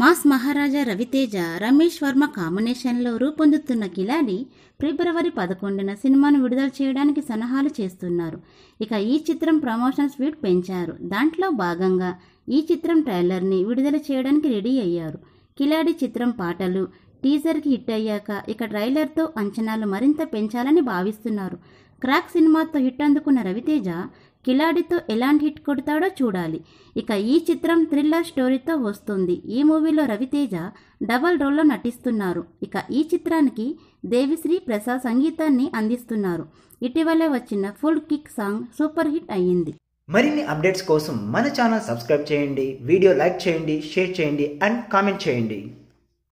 mass Maharaja Ravi Teja Ramesh Varma కాంబినేషన్లో రూపొందుతున్న కిలాడి ఫిబ్రవరి పదకొండున సినిమాను విడుదల చేయడానికి సలహాలు చేస్తున్నారు ఇక ఈ చిత్రం ప్రమోషన్ స్వీట్ పెంచారు దాంట్లో భాగంగా ఈ చిత్రం ట్రైలర్ని విడుదల చేయడానికి రెడీ అయ్యారు కిలాడి చిత్రం పాటలు టీజర్కి హిట్ అయ్యాక ఇక ట్రైలర్తో అంచనాలు మరింత పెంచాలని భావిస్తున్నారు క్రాక్ సినిమాతో హిట్ అందుకున్న రవితేజ కిలాడితో ఎలాంటి హిట్ కొడతాడో చూడాలి ఇక ఈ చిత్రం థ్రిల్లర్ స్టోరీతో వస్తుంది ఈ మూవీలో రవితేజ డబల్ రోల్లో నటిస్తున్నారు ఇక ఈ చిత్రానికి దేవిశ్రీ ప్రసాద్ సంగీతాన్ని అందిస్తున్నారు ఇటీవలే వచ్చిన full kick song super hit అయ్యింది మరిన్ని అప్డేట్స్ కోసం మన ఛానల్ సబ్స్క్రైబ్ చేయండి వీడియో లైక్ చేయండి షేర్ చేయండి అండ్ కామెంట్ చేయండి